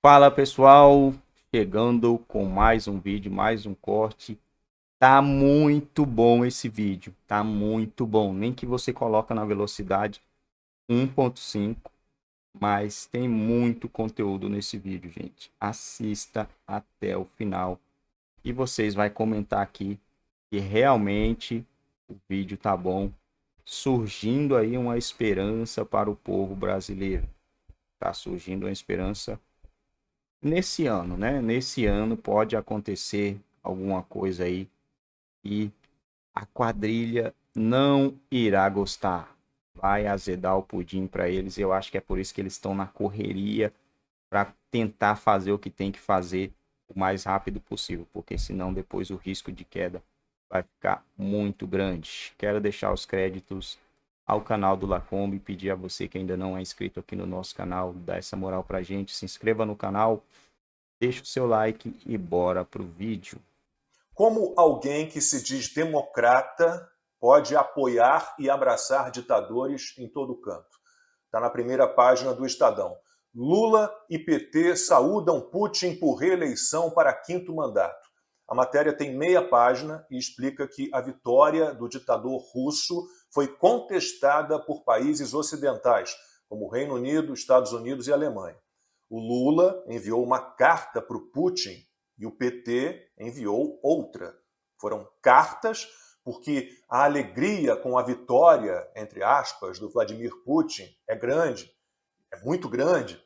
Fala pessoal, chegando com mais um vídeo, mais um corte. Tá muito bom esse vídeo, tá muito bom. Nem que você coloca na velocidade 1.5, mas tem muito conteúdo nesse vídeo, gente. Assista até o final e vocês vai comentar aqui que realmente o vídeo tá bom, surgindo aí uma esperança para o povo brasileiro. Tá surgindo uma esperança nesse ano, né? Nesse ano pode acontecer alguma coisa aí e a quadrilha não irá gostar. Vai azedar o pudim para eles. Eu acho que é por isso que eles estão na correria para tentar fazer o que tem que fazer o mais rápido possível, porque senão depois o risco de queda vai ficar muito grande. Quero deixar os créditos ao canal do Lacombe e pedir a você que ainda não é inscrito aqui no nosso canal, dá essa moral pra gente, se inscreva no canal, deixa o seu like e bora pro vídeo. Como alguém que se diz democrata pode apoiar e abraçar ditadores em todo canto? Está na primeira página do Estadão. Lula e PT saúdam Putin por reeleição para quinto mandato. A matéria tem meia página e explica que a vitória do ditador russo foi contestada por países ocidentais, como Reino Unido, Estados Unidos e Alemanha. O Lula enviou uma carta para o Putin e o PT enviou outra. Foram cartas porque a alegria com a vitória, entre aspas, do Vladimir Putin é grande, é muito grande.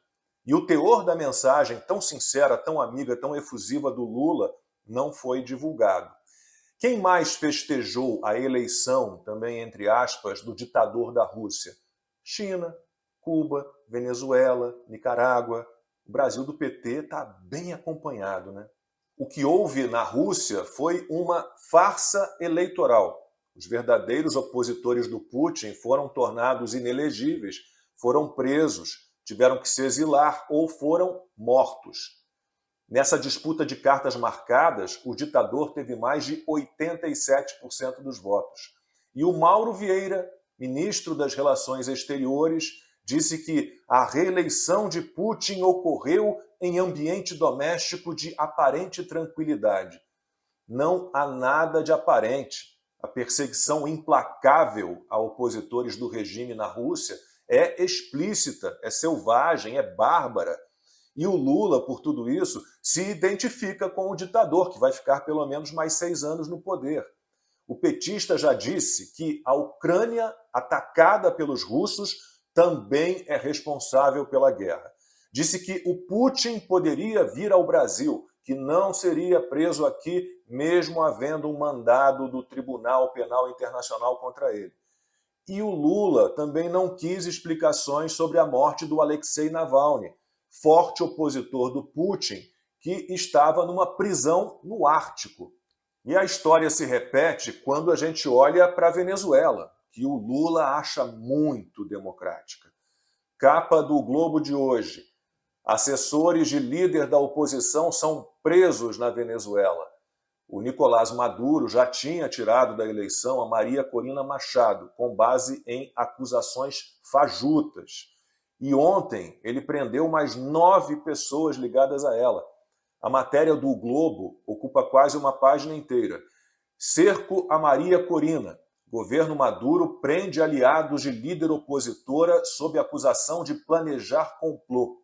E o teor da mensagem, tão sincera, tão amiga, tão efusiva do Lula, não foi divulgado. Quem mais festejou a eleição, também entre aspas, do ditador da Rússia? China, Cuba, Venezuela, Nicarágua. O Brasil do PT está bem acompanhado, né? O que houve na Rússia foi uma farsa eleitoral. Os verdadeiros opositores do Putin foram tornados inelegíveis, foram presos, tiveram que se exilar ou foram mortos. Nessa disputa de cartas marcadas, o ditador teve mais de 87% dos votos. E o Mauro Vieira, ministro das Relações Exteriores, disse que a reeleição de Putin ocorreu em ambiente doméstico de aparente tranquilidade. Não há nada de aparente. A perseguição implacável a opositores do regime na Rússia é explícita, é selvagem, é bárbara e o Lula, por tudo isso, se identifica com o ditador, que vai ficar pelo menos mais seis anos no poder. O petista já disse que a Ucrânia, atacada pelos russos, também é responsável pela guerra. Disse que o Putin poderia vir ao Brasil, que não seria preso aqui, mesmo havendo um mandado do Tribunal Penal Internacional contra ele. E o Lula também não quis explicações sobre a morte do Alexei Navalny forte opositor do Putin, que estava numa prisão no Ártico. E a história se repete quando a gente olha para a Venezuela, que o Lula acha muito democrática. Capa do Globo de hoje. Assessores de líder da oposição são presos na Venezuela. O Nicolás Maduro já tinha tirado da eleição a Maria Corina Machado, com base em acusações fajutas. E ontem ele prendeu mais nove pessoas ligadas a ela. A matéria do Globo ocupa quase uma página inteira. Cerco a Maria Corina. Governo Maduro prende aliados de líder opositora sob acusação de planejar complô.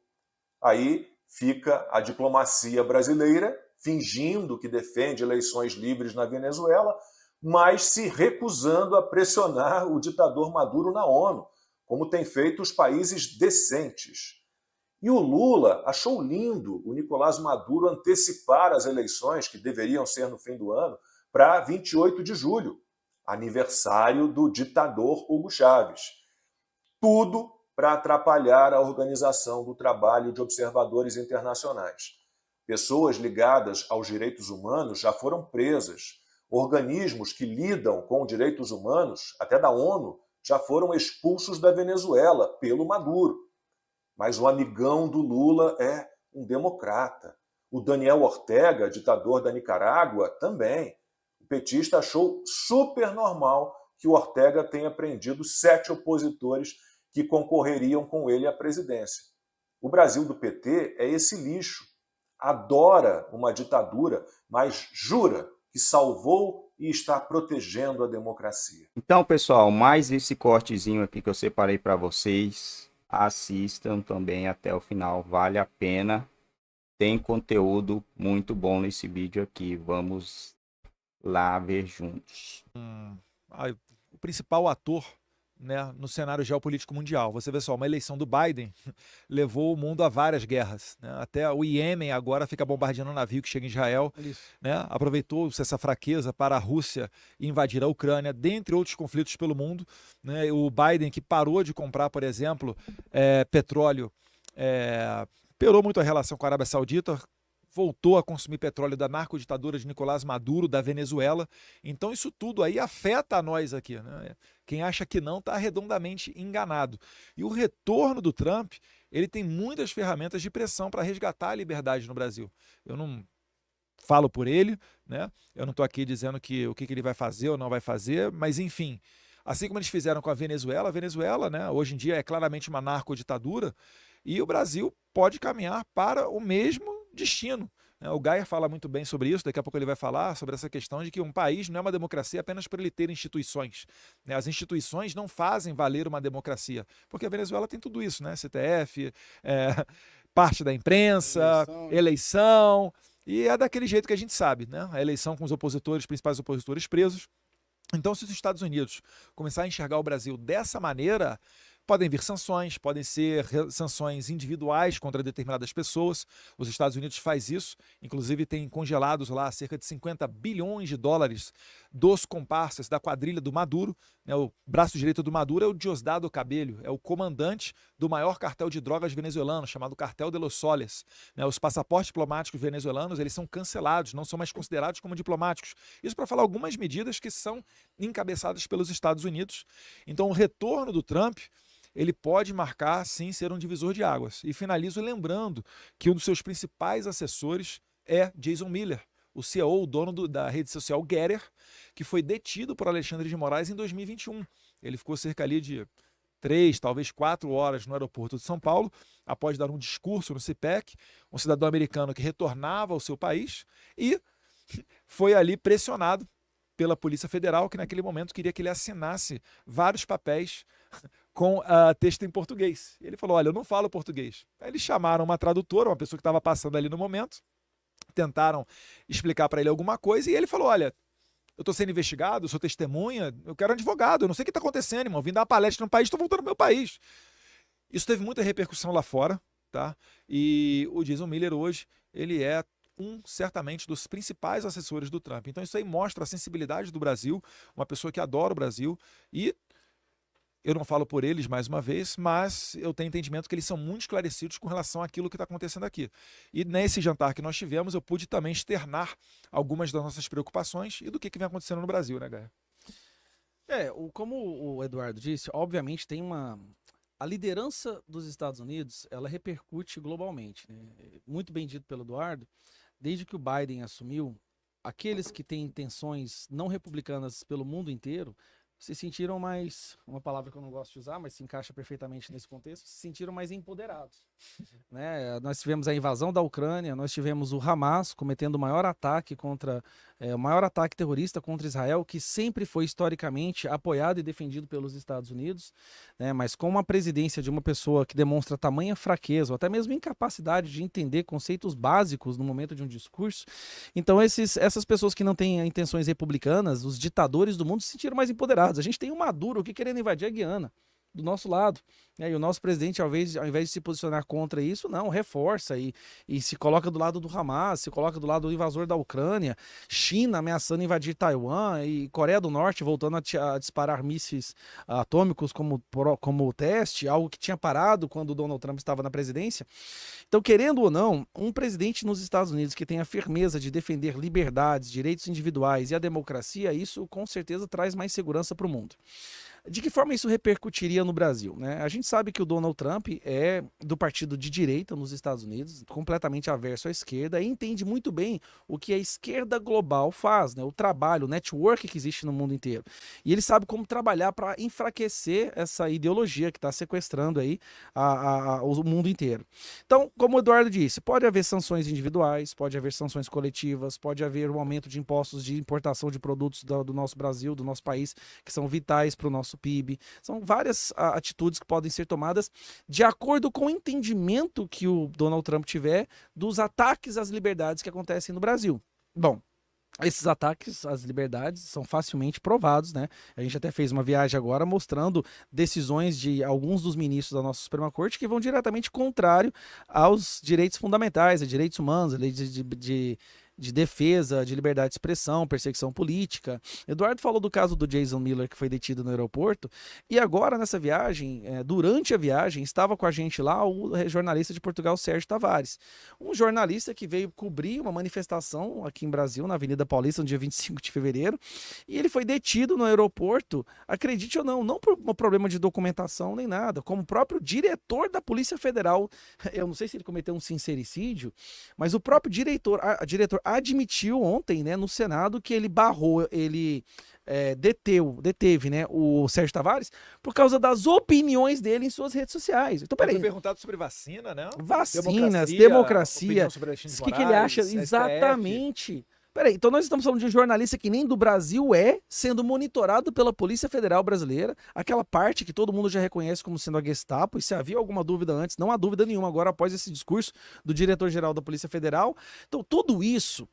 Aí fica a diplomacia brasileira fingindo que defende eleições livres na Venezuela, mas se recusando a pressionar o ditador Maduro na ONU como têm feito os países decentes. E o Lula achou lindo o Nicolás Maduro antecipar as eleições, que deveriam ser no fim do ano, para 28 de julho, aniversário do ditador Hugo Chávez. Tudo para atrapalhar a organização do trabalho de observadores internacionais. Pessoas ligadas aos direitos humanos já foram presas. Organismos que lidam com direitos humanos, até da ONU, já foram expulsos da Venezuela pelo Maduro. Mas o amigão do Lula é um democrata. O Daniel Ortega, ditador da Nicarágua, também. O petista achou super normal que o Ortega tenha prendido sete opositores que concorreriam com ele à presidência. O Brasil do PT é esse lixo. Adora uma ditadura, mas jura que salvou e está protegendo a democracia. Então, pessoal, mais esse cortezinho aqui que eu separei para vocês. Assistam também até o final, vale a pena. Tem conteúdo muito bom nesse vídeo aqui. Vamos lá ver juntos. Hum, ah, o principal ator né, no cenário geopolítico mundial. Você vê só, uma eleição do Biden levou o mundo a várias guerras. Né? Até o Iêmen agora fica bombardeando um navio que chega em Israel. Né? Aproveitou-se essa fraqueza para a Rússia invadir a Ucrânia, dentre outros conflitos pelo mundo. Né? O Biden, que parou de comprar, por exemplo, é, petróleo, é, eh, piorou muito a relação com a Arábia Saudita, voltou a consumir petróleo da narcoditadura de Nicolás Maduro, da Venezuela. Então isso tudo aí afeta a nós aqui. Né? Quem acha que não está redondamente enganado. E o retorno do Trump, ele tem muitas ferramentas de pressão para resgatar a liberdade no Brasil. Eu não falo por ele, né? Eu não estou aqui dizendo que o que, que ele vai fazer ou não vai fazer, mas enfim. Assim como eles fizeram com a Venezuela, a Venezuela, né, hoje em dia é claramente uma narcoditadura, e o Brasil pode caminhar para o mesmo destino. Né? O Gaia fala muito bem sobre isso, daqui a pouco ele vai falar sobre essa questão de que um país não é uma democracia apenas por ele ter instituições. Né? As instituições não fazem valer uma democracia, porque a Venezuela tem tudo isso, né? CTF, é, parte da imprensa, eleição. Né? eleição, e é daquele jeito que a gente sabe, né? A eleição com os opositores, principais opositores presos. Então, se os Estados Unidos começar a enxergar o Brasil dessa maneira, Podem vir sanções, podem ser sanções individuais contra determinadas pessoas. Os Estados Unidos faz isso, inclusive tem congelados lá cerca de 50 bilhões de dólares dos comparsas da quadrilha do Maduro. Né? O braço direito do Maduro é o Diosdado Cabelho, é o comandante do maior cartel de drogas venezuelano, chamado Cartel de los Soles. Né? Os passaportes diplomáticos venezuelanos eles são cancelados, não são mais considerados como diplomáticos. Isso para falar algumas medidas que são encabeçadas pelos Estados Unidos. Então, o retorno do Trump ele pode marcar sim ser um divisor de águas. E finalizo lembrando que um dos seus principais assessores é Jason Miller, o CEO, o dono do, da rede social Getter, que foi detido por Alexandre de Moraes em 2021. Ele ficou cerca ali de três, talvez quatro horas no aeroporto de São Paulo, após dar um discurso no CIPEC, um cidadão americano que retornava ao seu país e foi ali pressionado pela Polícia Federal, que naquele momento queria que ele assinasse vários papéis com uh, texto em português. Ele falou: Olha, eu não falo português. Aí eles chamaram uma tradutora, uma pessoa que estava passando ali no momento, tentaram explicar para ele alguma coisa e ele falou: Olha, eu estou sendo investigado, sou testemunha, eu quero um advogado, eu não sei o que está acontecendo, irmão. vim dar uma palestra no país, estou voltando para meu país. Isso teve muita repercussão lá fora, tá? E o Jason Miller hoje, ele é um, certamente, dos principais assessores do Trump. Então, isso aí mostra a sensibilidade do Brasil, uma pessoa que adora o Brasil e eu não falo por eles mais uma vez, mas eu tenho entendimento que eles são muito esclarecidos com relação àquilo que está acontecendo aqui. E nesse jantar que nós tivemos, eu pude também externar algumas das nossas preocupações e do que, que vem acontecendo no Brasil, né, Gaia? É, o, como o Eduardo disse, obviamente tem uma. A liderança dos Estados Unidos ela repercute globalmente. Né? Muito bem dito pelo Eduardo, desde que o Biden assumiu, aqueles que têm intenções não republicanas pelo mundo inteiro se sentiram mais, uma palavra que eu não gosto de usar, mas se encaixa perfeitamente nesse contexto, se sentiram mais empoderados. Né? Nós tivemos a invasão da Ucrânia, nós tivemos o Hamas cometendo o maior ataque contra é, o maior ataque terrorista contra Israel, que sempre foi historicamente apoiado e defendido pelos Estados Unidos, né? mas com uma presidência de uma pessoa que demonstra tamanha fraqueza, ou até mesmo incapacidade de entender conceitos básicos no momento de um discurso. Então, esses, essas pessoas que não têm intenções republicanas, os ditadores do mundo, se sentiram mais empoderados. A gente tem o Maduro que querendo invadir a Guiana do nosso lado. Né? E o nosso presidente, ao invés, ao invés de se posicionar contra isso, não, reforça e, e se coloca do lado do Hamas, se coloca do lado do invasor da Ucrânia, China ameaçando invadir Taiwan e Coreia do Norte voltando a, a disparar mísseis atômicos como, como teste, algo que tinha parado quando o Donald Trump estava na presidência. Então, querendo ou não, um presidente nos Estados Unidos que tenha a firmeza de defender liberdades, direitos individuais e a democracia, isso com certeza traz mais segurança para o mundo. De que forma isso repercutiria no Brasil? Né? A gente sabe que o Donald Trump é do partido de direita nos Estados Unidos, completamente averso à esquerda, e entende muito bem o que a esquerda global faz, né? o trabalho, o network que existe no mundo inteiro. E ele sabe como trabalhar para enfraquecer essa ideologia que está sequestrando aí a, a, o mundo inteiro. Então, como o Eduardo disse, pode haver sanções individuais, pode haver sanções coletivas, pode haver um aumento de impostos de importação de produtos do, do nosso Brasil, do nosso país, que são vitais para o nosso PIB. São várias atitudes que podem ser tomadas de acordo com o entendimento que o Donald Trump tiver dos ataques às liberdades que acontecem no Brasil. Bom, esses ataques às liberdades são facilmente provados, né? A gente até fez uma viagem agora mostrando decisões de alguns dos ministros da nossa Suprema Corte que vão diretamente contrário aos direitos fundamentais, a direitos humanos, a lei de, de, de de defesa de liberdade de expressão, perseguição política. Eduardo falou do caso do Jason Miller, que foi detido no aeroporto, e agora nessa viagem, é, durante a viagem, estava com a gente lá o jornalista de Portugal, Sérgio Tavares, um jornalista que veio cobrir uma manifestação aqui em Brasil, na Avenida Paulista, no dia 25 de fevereiro, e ele foi detido no aeroporto, acredite ou não, não por um problema de documentação nem nada, como o próprio diretor da Polícia Federal, eu não sei se ele cometeu um sincericídio, mas o próprio diretor, a, a diretor admitiu ontem, né, no Senado, que ele barrou, ele é, deteu, deteve, né, o Sérgio Tavares por causa das opiniões dele em suas redes sociais. Então, peraí. Foi perguntado sobre vacina, né? Vacinas, democracia. democracia o que, Moraes, que ele acha? STF. Exatamente. Peraí, então nós estamos falando de um jornalista que nem do Brasil é, sendo monitorado pela Polícia Federal Brasileira, aquela parte que todo mundo já reconhece como sendo a Gestapo, e se havia alguma dúvida antes, não há dúvida nenhuma agora após esse discurso do diretor-geral da Polícia Federal. Então, tudo isso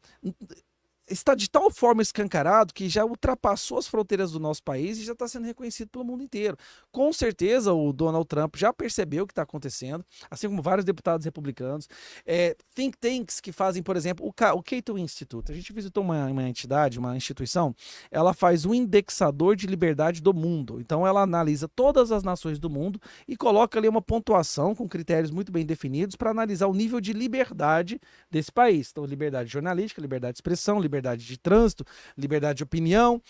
está de tal forma escancarado que já ultrapassou as fronteiras do nosso país e já está sendo reconhecido pelo mundo inteiro. Com certeza, o Donald Trump já percebeu o que está acontecendo, assim como vários deputados republicanos. É, think tanks que fazem, por exemplo, o, o Cato Institute. A gente visitou uma, uma entidade, uma instituição, ela faz um indexador de liberdade do mundo. Então, ela analisa todas as nações do mundo e coloca ali uma pontuação com critérios muito bem definidos para analisar o nível de liberdade desse país. Então, liberdade jornalística, liberdade de expressão, liberdade liberdade de trânsito, liberdade de opinião.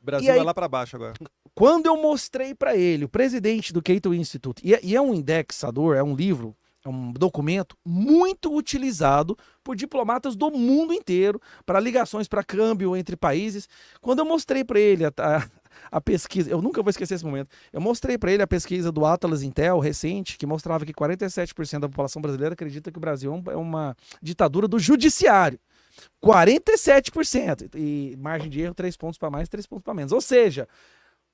Brasil aí, é lá para baixo agora. Quando eu mostrei para ele, o presidente do Cato Institute, e, é, e é um indexador, é um livro é um documento muito utilizado por diplomatas do mundo inteiro para ligações para câmbio entre países. Quando eu mostrei para ele a, a, a, pesquisa, eu nunca vou esquecer esse momento. Eu mostrei para ele a pesquisa do Atlas Intel recente, que mostrava que 47% da população brasileira acredita que o Brasil é, é uma ditadura do judiciário. 47%. E margem de erro, 3 pontos para mais, 3 pontos para menos. Ou seja,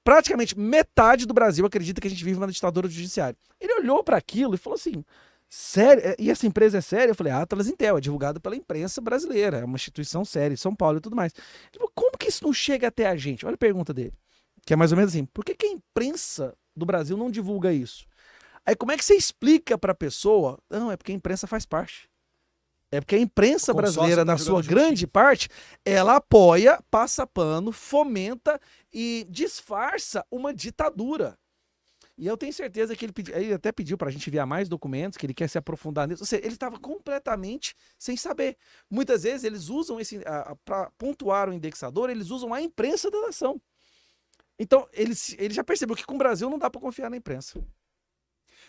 praticamente metade do Brasil acredita que a gente vive uma ditadura do judiciário. Ele olhou para aquilo e falou assim: sério? É, e essa empresa é séria? Eu falei: ah, Atlas Intel, é divulgada pela imprensa brasileira, é uma instituição séria, São Paulo e tudo mais. Ele falou, como que isso não chega até a gente? Olha a pergunta dele, que é mais ou menos assim: por que, que a imprensa do Brasil não divulga isso? Aí como é que você explica para a pessoa? Não, é porque a imprensa faz parte. É porque a imprensa brasileira, tá na sua grande parte, ela apoia, passa pano, fomenta e disfarça uma ditadura. E eu tenho certeza que ele, pedi, ele até pediu para a gente enviar mais documentos, que ele quer se aprofundar nisso. Ou seja, ele estava completamente sem saber. Muitas vezes eles usam esse. Para pontuar o indexador, eles usam a imprensa da nação. Então, ele, ele já percebeu que com o Brasil não dá para confiar na imprensa.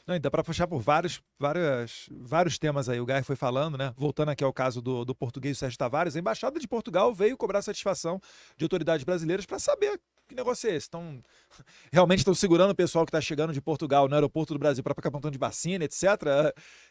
Não, e dá para puxar por vários, vários, vários temas aí. O Gai foi falando, né? Voltando aqui ao caso do, do português Sérgio Tavares, a Embaixada de Portugal veio cobrar satisfação de autoridades brasileiras para saber que negócio é esse? Estão realmente estão segurando o pessoal que está chegando de Portugal no aeroporto do Brasil para ficar plantando de vacina, etc.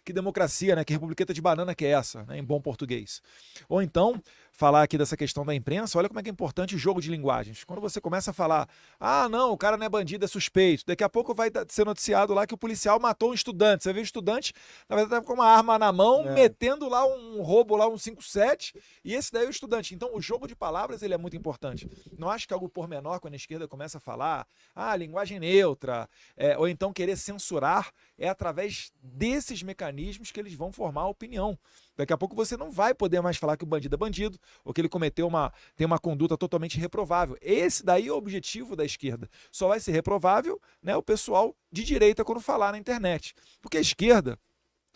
Que democracia, né? Que republiqueta de banana que é essa, né? em bom português. Ou então, falar aqui dessa questão da imprensa, olha como é que é importante o jogo de linguagens. Quando você começa a falar, ah, não, o cara não é bandido, é suspeito, daqui a pouco vai ser noticiado lá que o policial matou um estudante. Você vê o estudante, na verdade, tava com uma arma na mão, é. metendo lá um roubo, lá um 57, e esse daí é o estudante. Então, o jogo de palavras, ele é muito importante. Não acho que algo pormenor, quando a esquerda começa a falar, ah, linguagem neutra, é, ou então querer censurar, é através desses mecanismos que eles vão formar a opinião. Daqui a pouco você não vai poder mais falar que o bandido é bandido ou que ele cometeu uma tem uma conduta totalmente reprovável. Esse daí é o objetivo da esquerda. Só vai ser reprovável, né, o pessoal de direita quando falar na internet. Porque a esquerda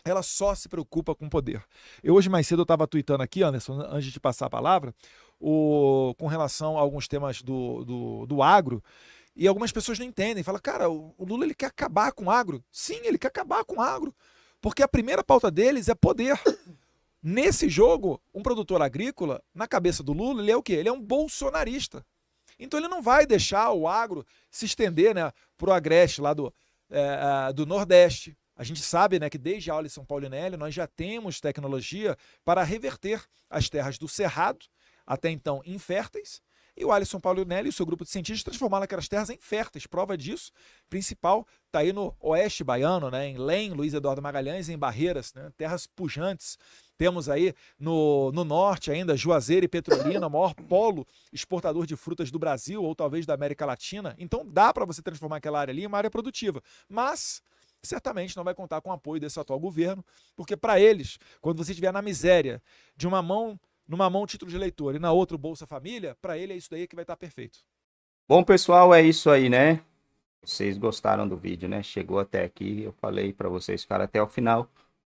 ela só se preocupa com poder. Eu hoje mais cedo eu estava tweetando aqui, Anderson, antes de passar a palavra, o, com relação a alguns temas do, do, do agro, e algumas pessoas não entendem. Fala, cara, o, Lula ele quer acabar com o agro. Sim, ele quer acabar com o agro. Porque a primeira pauta deles é poder. Nesse jogo, um produtor agrícola, na cabeça do Lula, ele é o quê? Ele é um bolsonarista. Então ele não vai deixar o agro se estender né, para o agreste lá do, é, do Nordeste. A gente sabe né, que desde a aula de São Paulinelli nós já temos tecnologia para reverter as terras do Cerrado, até então inférteis, e o Alisson Paulo Nelly e seu grupo de cientistas transformaram aquelas terras em férteis. Prova disso, principal, está aí no oeste baiano, né? em Lem, Luiz Eduardo Magalhães, em Barreiras, né? terras pujantes. Temos aí no, no norte ainda Juazeiro e Petrolina, maior polo exportador de frutas do Brasil ou talvez da América Latina. Então dá para você transformar aquela área ali em uma área produtiva. Mas certamente não vai contar com o apoio desse atual governo, porque para eles, quando você estiver na miséria de uma mão numa mão título de eleitor e na outra Bolsa Família, para ele é isso daí que vai estar tá perfeito. Bom, pessoal, é isso aí, né? Vocês gostaram do vídeo, né? Chegou até aqui, eu falei para vocês ficar até o final.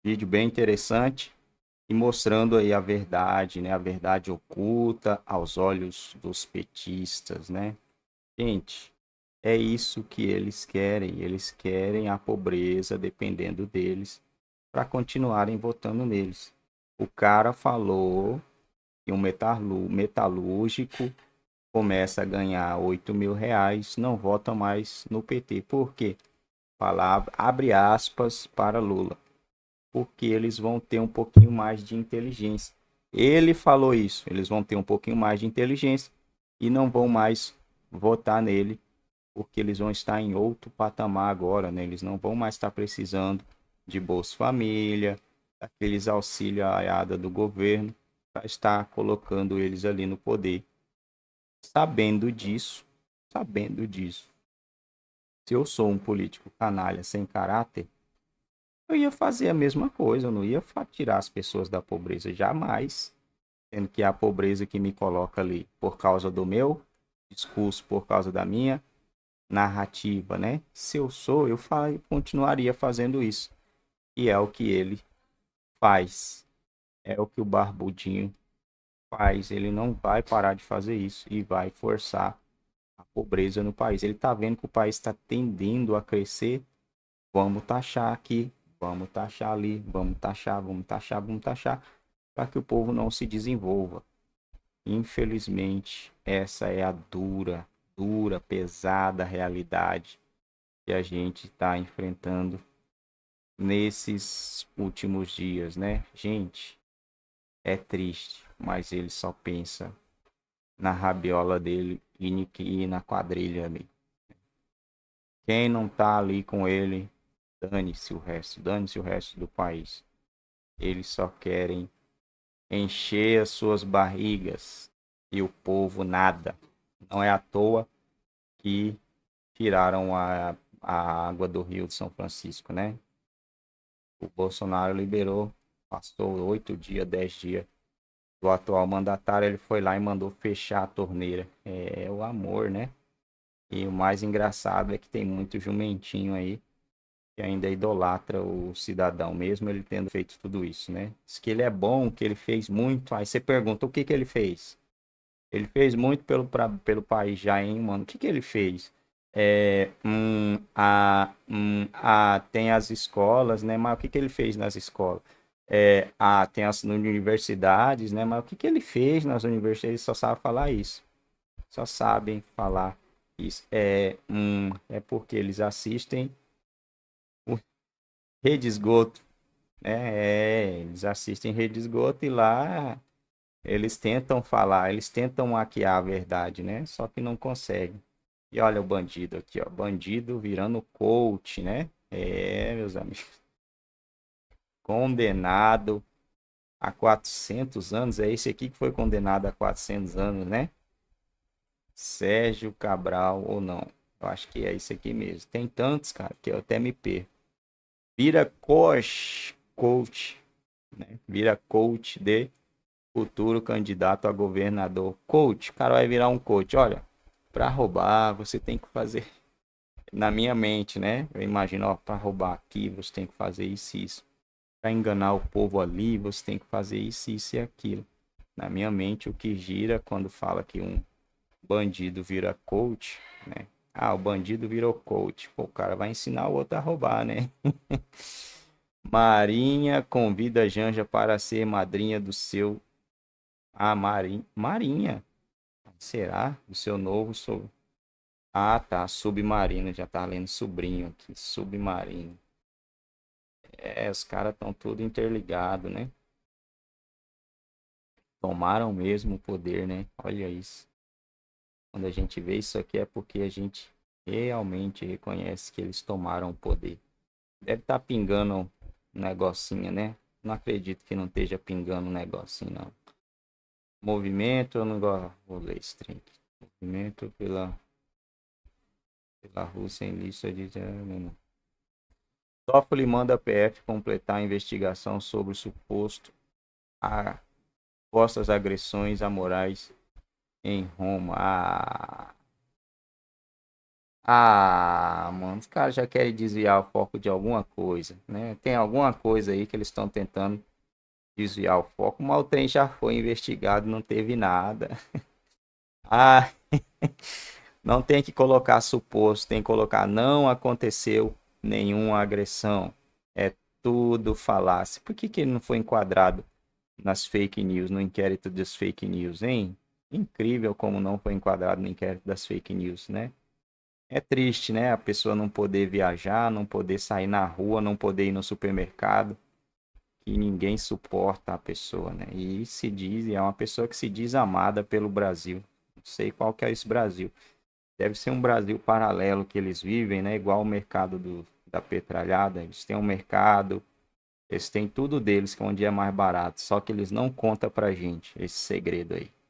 Vídeo bem interessante e mostrando aí a verdade, né? A verdade oculta aos olhos dos petistas, né? Gente, é isso que eles querem. Eles querem a pobreza dependendo deles para continuarem votando neles. O cara falou e um metalúrgico começa a ganhar 8 mil reais, não vota mais no PT. Por quê? Palavra, abre aspas para Lula. Porque eles vão ter um pouquinho mais de inteligência. Ele falou isso, eles vão ter um pouquinho mais de inteligência e não vão mais votar nele, porque eles vão estar em outro patamar agora, né? Eles não vão mais estar precisando de Bolsa Família, daqueles auxílio aiada do governo está colocando eles ali no poder. Sabendo disso, sabendo disso, se eu sou um político canalha sem caráter, eu ia fazer a mesma coisa, eu não ia tirar as pessoas da pobreza jamais, sendo que é a pobreza que me coloca ali por causa do meu discurso, por causa da minha narrativa, né? Se eu sou, eu continuaria fazendo isso. E é o que ele faz é o que o barbudinho faz. Ele não vai parar de fazer isso e vai forçar a pobreza no país. Ele está vendo que o país está tendendo a crescer. Vamos taxar aqui, vamos taxar ali, vamos taxar, vamos taxar, vamos taxar, para que o povo não se desenvolva. Infelizmente, essa é a dura, dura, pesada realidade que a gente está enfrentando nesses últimos dias, né? Gente, é triste, mas ele só pensa na rabiola dele e na quadrilha ali. Quem não tá ali com ele, dane-se o resto, dane-se o resto do país. Eles só querem encher as suas barrigas e o povo nada. Não é à toa que tiraram a, a água do Rio de São Francisco, né? O Bolsonaro liberou passou oito dias, dez dias do atual mandatário, ele foi lá e mandou fechar a torneira. É, é, o amor, né? E o mais engraçado é que tem muito jumentinho aí que ainda idolatra o cidadão, mesmo ele tendo feito tudo isso, né? Diz que ele é bom, que ele fez muito. Aí você pergunta, o que que ele fez? Ele fez muito pelo, pra, pelo país já, hein, mano? O que que ele fez? É, hum, a, hum, a, tem as escolas, né? Mas o que que ele fez nas escolas? é, ah, tem as universidades, né? Mas o que, que ele fez nas universidades? Ele só sabe falar isso. Só sabem falar isso. É, hum, é porque eles assistem o Rede Esgoto. Né? É, eles assistem Rede Esgoto e lá eles tentam falar, eles tentam maquiar a verdade, né? Só que não conseguem. E olha o bandido aqui, ó. Bandido virando coach, né? É, meus amigos condenado a 400 anos. É esse aqui que foi condenado a 400 anos, né? Sérgio Cabral ou não? Eu acho que é isso aqui mesmo. Tem tantos, cara, que eu até me perco. Vira coach, coach, né? Vira coach de futuro candidato a governador. Coach, o cara vai virar um coach. Olha, para roubar, você tem que fazer na minha mente, né? Eu imagino, ó, para roubar aqui, você tem que fazer isso e isso para enganar o povo ali, você tem que fazer isso, isso e aquilo. Na minha mente, o que gira quando fala que um bandido vira coach, né? Ah, o bandido virou coach. Pô, o cara vai ensinar o outro a roubar, né? Marinha convida Janja para ser madrinha do seu. Ah, Marinha. Marinha. Será? O seu novo. So... Ah, tá. Submarino. Já tá lendo sobrinho aqui. Submarino. É, os caras estão tudo interligado, né? Tomaram mesmo o poder, né? Olha isso. Quando a gente vê isso aqui é porque a gente realmente reconhece que eles tomaram o poder. Deve estar tá pingando um negocinho, né? Não acredito que não esteja pingando um negocinho, não. Movimento, eu não gosto. Vou ler esse trem Movimento pela, pela Rússia em lista de. Não, não. Toffoli manda a PF completar a investigação sobre o suposto a supostas agressões a Moraes em Roma. Ah, ah mano, os caras já querem desviar o foco de alguma coisa, né? Tem alguma coisa aí que eles estão tentando desviar o foco, mas o trem já foi investigado, não teve nada. ah, não tem que colocar suposto, tem que colocar não aconteceu nenhuma agressão, é tudo falácia. Por que, que ele não foi enquadrado nas fake news, no inquérito das fake news, hein? Incrível como não foi enquadrado no inquérito das fake news, né? É triste, né? A pessoa não poder viajar, não poder sair na rua, não poder ir no supermercado. Que ninguém suporta a pessoa, né? E se diz, é uma pessoa que se diz amada pelo Brasil. Não sei qual que é esse Brasil. Deve ser um Brasil paralelo que eles vivem, né? Igual o mercado do, da petralhada, eles têm um mercado, eles têm tudo deles, que é onde é mais barato. Só que eles não contam pra gente esse segredo aí.